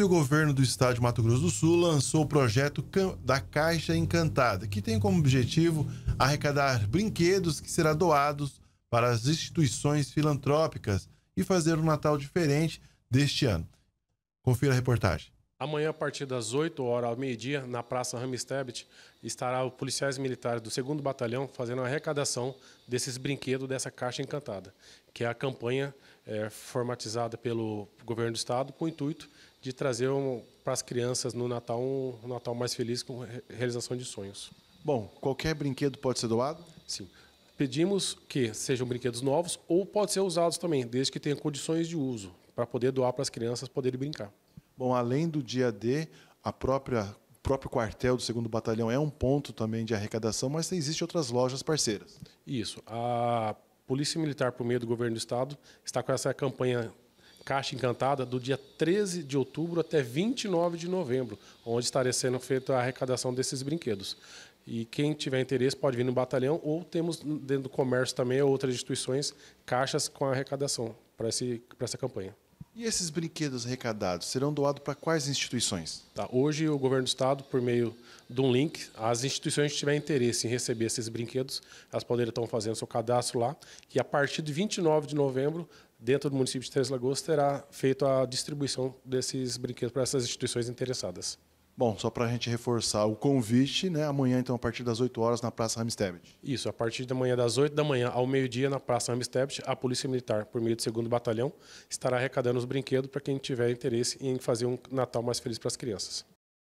e o governo do estado de Mato Grosso do Sul lançou o projeto da Caixa Encantada, que tem como objetivo arrecadar brinquedos que serão doados para as instituições filantrópicas e fazer um Natal diferente deste ano. Confira a reportagem. Amanhã, a partir das 8 horas ao meio-dia, na Praça Ramstebet, estará os policiais militares do 2 Batalhão fazendo a arrecadação desses brinquedos dessa Caixa Encantada, que é a campanha é, formatizada pelo governo do Estado com o intuito de trazer um, para as crianças no Natal um, um Natal mais feliz com realização de sonhos. Bom, qualquer brinquedo pode ser doado? Sim. Pedimos que sejam brinquedos novos ou pode ser usados também, desde que tenham condições de uso, para poder doar para as crianças poderem brincar. Bom, além do dia D, a própria o próprio quartel do segundo batalhão é um ponto também de arrecadação, mas existem outras lojas parceiras. Isso. A Polícia Militar, por meio do governo do estado, está com essa campanha Caixa Encantada do dia 13 de outubro até 29 de novembro, onde estará sendo feita a arrecadação desses brinquedos. E quem tiver interesse pode vir no batalhão ou temos dentro do comércio também outras instituições caixas com arrecadação para essa campanha. E esses brinquedos arrecadados serão doados para quais instituições? Tá, hoje, o governo do estado, por meio de um link, as instituições que tiverem interesse em receber esses brinquedos, elas poderão estar fazendo seu cadastro lá. E a partir de 29 de novembro, dentro do município de Três Lagoas, terá feito a distribuição desses brinquedos para essas instituições interessadas. Bom, só para a gente reforçar o convite, né? Amanhã, então, a partir das 8 horas na Praça Ramstedt. Isso, a partir da manhã das 8 da manhã ao meio-dia na Praça Ramstedt, a Polícia Militar, por meio do 2 Batalhão, estará arrecadando os brinquedos para quem tiver interesse em fazer um Natal mais feliz para as crianças.